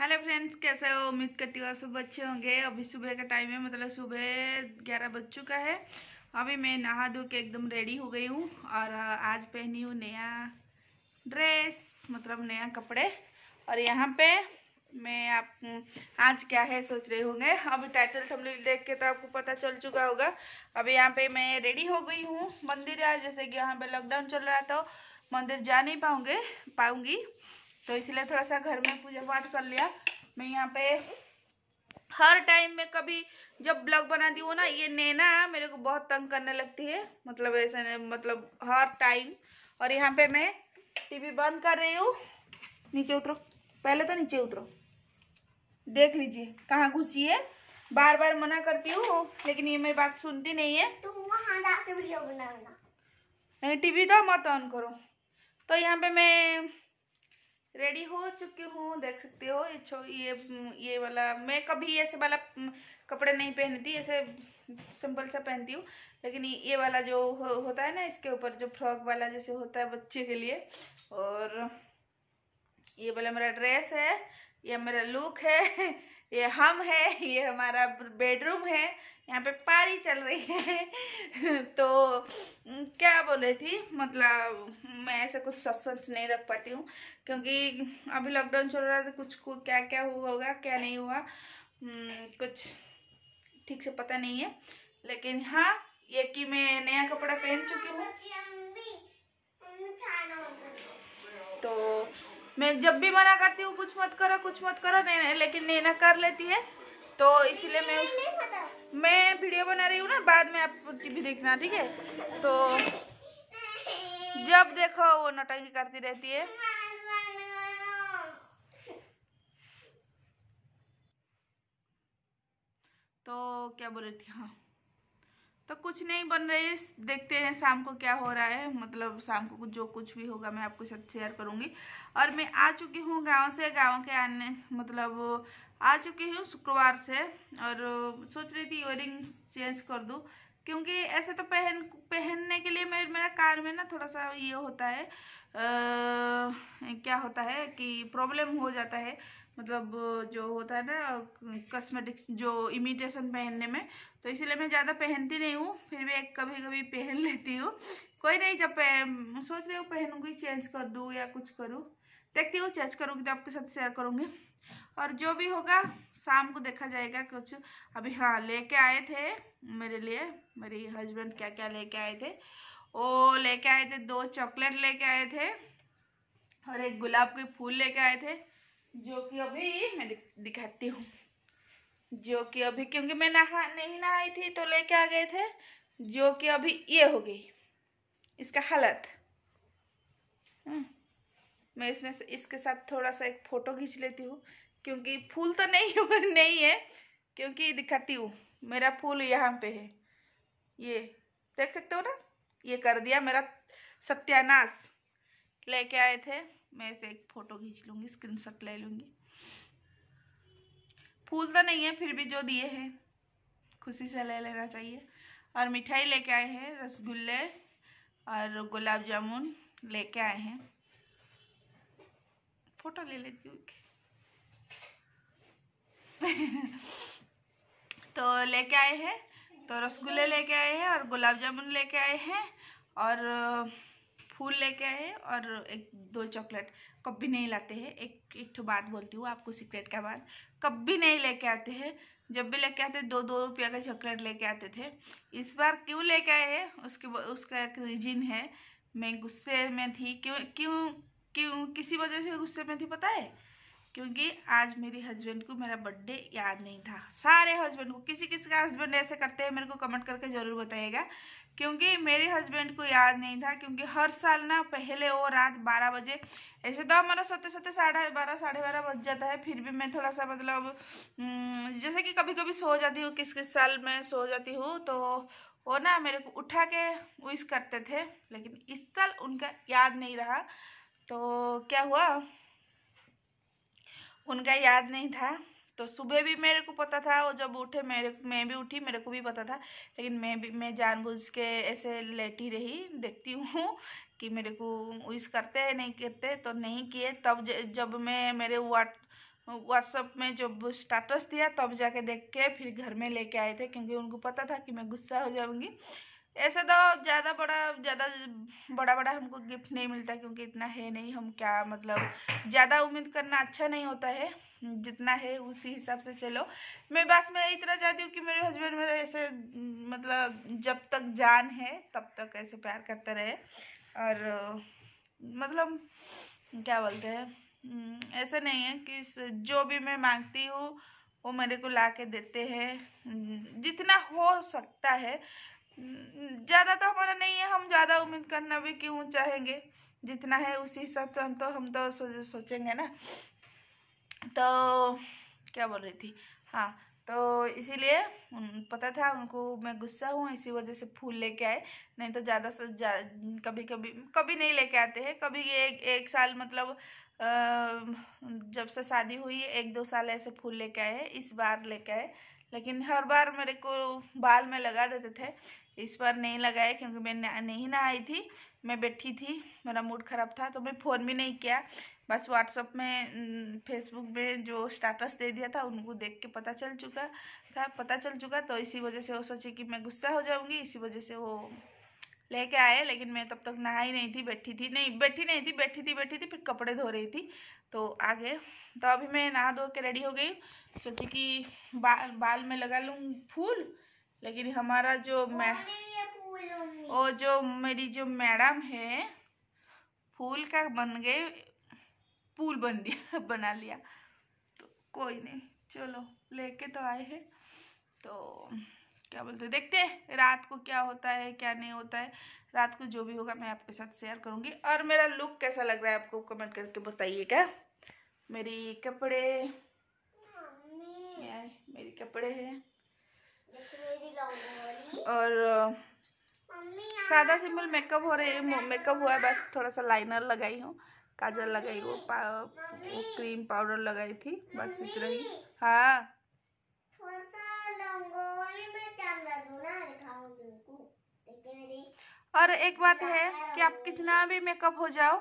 hello friends कैसे हो उम्मीद करती हूँ सब अच्छे होंगे अभी सुबह का टाइम है मतलब सुबह ग्यारह बज चुका है अभी मैं नहा धो के एकदम रेडी हो गई हूँ और आज पहनी हूँ नया ड्रेस मतलब नया कपड़े और यहाँ पे मैं आप आज क्या है सोच रहे होंगे अभी टाइटल हम देख के तो आपको पता चल चुका होगा अभी यहाँ पे मैं रेडी हो गई हूँ मंदिर आज जैसे कि यहाँ पे लॉकडाउन चल रहा था मंदिर जा नहीं पाऊँगे पाऊँगी तो इसलिए थोड़ा सा घर में पूजा पाठ कर लिया मैं यहाँ पे हर टाइम में कभी जब ब्लॉग बनाती हूँ ना ये नैना मेरे को बहुत तंग करने लगती है मतलब ऐसे मतलब हर टाइम और यहाँ पे मैं टीवी बंद कर रही हूँ नीचे उतरो पहले तो नीचे उतरो देख लीजिए कहाँ घुसी है बार बार मना करती हूँ लेकिन ये मेरी बात सुनती नहीं है तुम तो वहाँ वीडियो बनाना नहीं टीवी तो मत ऑन करो तो यहाँ पे मैं रेडी हो चुकी हूँ देख सकते हो ये छो ये ये वाला मैं कभी ऐसे वाला कपड़े नहीं पहनती ऐसे सिंपल सा पहनती हूँ लेकिन ये वाला जो हो, होता है ना इसके ऊपर जो फ्रॉक वाला जैसे होता है बच्चे के लिए और ये वाला मेरा ड्रेस है ये मेरा लुक है ये हम है ये हमारा बेडरूम है यहाँ पे पारी चल रही है तो क्या बोले थी मतलब मैं ऐसा कुछ सस्पेंस नहीं रख पाती हूँ क्योंकि अभी लॉकडाउन चल रहा था तो कुछ को क्या क्या हुआ होगा क्या नहीं हुआ कुछ ठीक से पता नहीं है लेकिन हाँ ये कि मैं नया कपड़ा पहन चुकी हूँ तो मैं जब भी मना करती हूँ कुछ मत करो कुछ मत करो नहीं लेकिन नैना कर लेती है तो इसीलिए मैं उसको मैं वीडियो बना रही हूँ ना बाद में आप टीवी देखना ठीक है तो जब देखो वो नटंगी करती रहती है तो क्या बोल रही थी हाँ तो कुछ नहीं बन रही देखते हैं शाम को क्या हो रहा है मतलब शाम को जो कुछ भी होगा मैं आपके साथ शेयर करूँगी और मैं आ चुकी हूँ गांव से गांव के आने मतलब आ चुकी हूँ शुक्रवार से और सोच रही थी इयर चेंज कर दूँ क्योंकि ऐसे तो पहन पहनने के लिए मेरे मेरा कान में ना थोड़ा सा ये होता है आ, क्या होता है कि प्रॉब्लम हो जाता है मतलब जो होता है ना कॉस्मेटिक्स जो इमिटेशन पहनने में तो इसीलिए मैं ज़्यादा पहनती नहीं हूँ फिर भी एक कभी कभी पहन लेती हूँ कोई नहीं जब सोच रही हूँ पहनूंगी चेंज कर दूँ या कुछ करूँ देखती हूँ चेंज करूँगी तो आपके साथ शेयर करूँगी और जो भी होगा शाम को देखा जाएगा कुछ अभी हाँ लेके आए थे मेरे लिए मेरे हस्बैंड क्या क्या लेके आए थे वो लेके आए थे दो चॉकलेट लेके आए थे और एक गुलाब के फूल लेके आए थे जो कि अभी मैं दिखाती हूँ जो कि अभी क्योंकि मैं नहा नहीं नहाई थी तो लेके आ गए थे जो कि अभी ये हो गई इसका हालत हम्म, मैं इसमें से इसके साथ थोड़ा सा एक फ़ोटो खींच लेती हूँ क्योंकि फूल तो नहीं हुए नहीं है क्योंकि दिखाती हूँ मेरा फूल यहाँ पे है ये देख सकते हो ना ये कर दिया मेरा सत्यानाश लेके आए थे मैं इसे एक फ़ोटो खींच लूँगी स्क्रीनशॉट ले लूँगी फूल तो नहीं है फिर भी जो दिए हैं खुशी से ले लेना चाहिए और मिठाई लेके आए हैं रसगुल्ले और गुलाब जामुन लेके आए हैं फ़ोटो ले लेती हूँ तो लेके आए हैं तो रसगुल्ले लेके आए हैं और गुलाब जामुन लेके आए हैं और फूल लेके आए और एक दो चॉकलेट कभी नहीं लाते हैं एक एक बात बोलती हूँ आपको सीक्रेट का बात कभी नहीं लेके आते हैं जब भी लेके आते दो दो रुपया का चॉकलेट लेके आते थे इस बार क्यों लेके आए हैं उसके उसका एक रीजन है मैं गुस्से में थी क्यों क्यों क्यों किसी वजह से गुस्से में थी पता है क्योंकि आज मेरी हस्बैंड को मेरा बर्थडे याद नहीं था सारे हस्बैंड को किसी किसी का हस्बैंड ऐसे करते हैं मेरे को कमेंट करके ज़रूर बताइएगा क्योंकि मेरे हस्बैंड को याद नहीं था क्योंकि हर साल ना पहले वो रात बारह बजे ऐसे तो हमारा सोते सोते साढ़े बारह साढ़े बारह बज जाता है फिर भी मैं थोड़ा सा मतलब हम्म, जैसे कि कभी कभी सो जाती हूँ किस किस साल में सो जाती हूँ तो वो ना मेरे को उठा के विश करते थे लेकिन इस साल उनका याद नहीं रहा तो क्या हुआ उनका याद नहीं था तो सुबह भी मेरे को पता था और जब उठे मेरे मैं भी उठी मेरे को भी पता था लेकिन मैं भी मैं जानबूझ के ऐसे लेटी रही देखती हूँ कि मेरे को विश करते हैं नहीं करते तो नहीं किए तब जब मैं मेरे वाट व्हाट्सअप में जब स्टाटस दिया तब जाके देख के फिर घर में लेके आए थे क्योंकि उनको पता था कि मैं गुस्सा हो जाऊँगी ऐसा तो ज़्यादा बड़ा ज़्यादा बड़ा बड़ा हमको गिफ्ट नहीं मिलता क्योंकि इतना है नहीं हम क्या मतलब ज़्यादा उम्मीद करना अच्छा नहीं होता है जितना है उसी हिसाब से चलो मैं बस मैं इतना चाहती हूँ कि मेरे हस्बैंड मेरे ऐसे मतलब जब तक जान है तब तक ऐसे प्यार करते रहे और मतलब क्या बोलते हैं हम्म, ऐसा नहीं है कि जो भी मैं मांगती हूँ वो मेरे को ला के देते हैं जितना हो सकता है ज़्यादा तो हमारा नहीं है हम ज़्यादा उम्मीद करना भी क्यों चाहेंगे जितना है उसी हिसाब से हम तो हम तो सो, सोचेंगे ना तो क्या बोल रही थी हाँ तो इसीलिए पता था उनको मैं गुस्सा हूँ इसी वजह से फूल लेके आए नहीं तो ज़्यादा से जा, कभी कभी कभी नहीं लेके आते हैं कभी एक एक साल मतलब आ, जब से शादी हुई है एक दो साल ऐसे फूल लेके आए हैं इस बार लेके आए लेकिन हर बार मेरे को बाल में लगा देते थे इस बार नहीं लगाया क्योंकि मैं नहीं नहाई थी मैं बैठी थी मेरा मूड ख़राब था तो मैं फ़ोन भी नहीं किया बस व्हाट्सअप में फेसबुक में जो स्टेटस दे दिया था उनको देख के पता चल चुका था पता चल चुका तो इसी वजह से वो सोचे कि मैं गुस्सा हो जाऊंगी इसी वजह से वो लेके आए लेकिन मैं तब तक नहाई नहीं थी बैठी थी नहीं बैठी नहीं थी बैठी थी बैठी थी फिर कपड़े धो रही थी तो आ गए तो अभी मैं नहा धो के रेडी हो गई सोची कि बाल बाल में लगा लूँ फूल लेकिन हमारा जो मैं वो जो मेरी जो मैडम है फूल का बन गए फूल बन दिया बना लिया तो कोई नहीं चलो लेके तो आए हैं तो क्या बोलते हैं देखते हैं रात को क्या होता है क्या नहीं होता है रात को जो भी होगा मैं आपके साथ शेयर करूंगी और मेरा लुक कैसा लग रहा है आपको कमेंट करके बताइएगा मेरी कपड़े मेरी कपड़े हैं और सादा सिंपल मेकअप हो रही है मेकअप हुआ है बस थोड़ा सा लाइनर लगाई हूँ काजल लगाई वो, वो क्रीम पाउडर लगाई थी बस इतना ही हाँ और एक बात है कि आप कितना भी मेकअप हो जाओ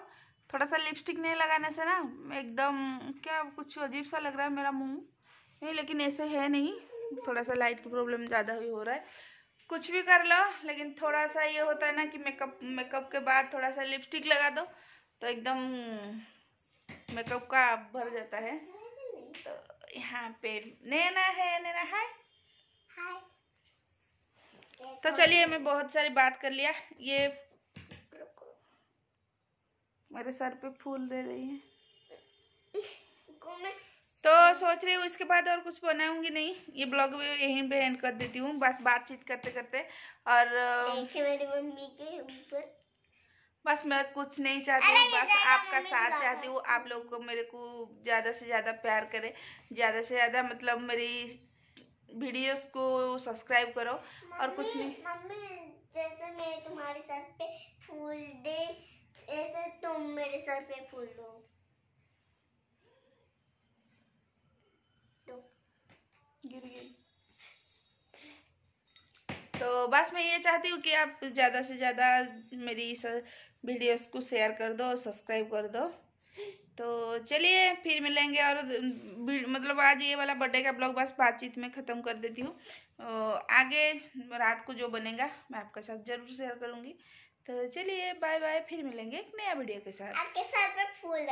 थोड़ा सा लिपस्टिक नहीं लगाने से ना एकदम क्या कुछ अजीब सा लग रहा है मेरा मुंह नहीं लेकिन ऐसे है नहीं थोड़ा सा लाइट की प्रॉब्लम ज़्यादा भी हो रहा है कुछ भी कर लो लेकिन थोड़ा सा ये होता है ना कि मेकअप मेकअप के बाद थोड़ा सा लिपस्टिक लगा दो तो एकदम मेकअप का भर जाता है तो यहाँ पे नैना है नैना हाय तो चलिए मैं बहुत सारी बात कर लिया ये मेरे सर पे फूल दे रही है तो सोच रही हूँ इसके बाद और कुछ बनाऊंगी नहीं ये ब्लॉग भी यहीं पे एंड कर देती हूँ बस बातचीत करते करते और बस मैं कुछ नहीं चाहती हूँ बस आपका साथ चाहती हूँ आप लोग को मेरे को ज़्यादा से ज़्यादा प्यार करें ज़्यादा से ज़्यादा मतलब मेरी वीडियोस को सब्सक्राइब करो और कुछ नहीं मम्मी जैसे मैं तुम्हारे सर पे फूल दे ऐसे तुम मेरे सर पे फूल दो गिर गई तो बस मैं ये चाहती हूँ कि आप ज़्यादा से ज़्यादा मेरी इस वीडियोस को शेयर कर दो और सब्सक्राइब कर दो तो चलिए फिर मिलेंगे और मतलब आज ये वाला बर्थडे का ब्लॉग बस बातचीत में ख़त्म कर देती हूँ आगे रात को जो बनेगा मैं आपके साथ ज़रूर शेयर करूँगी तो चलिए बाय बाय फिर मिलेंगे एक नया वीडियो के साथ आपके साथ फूल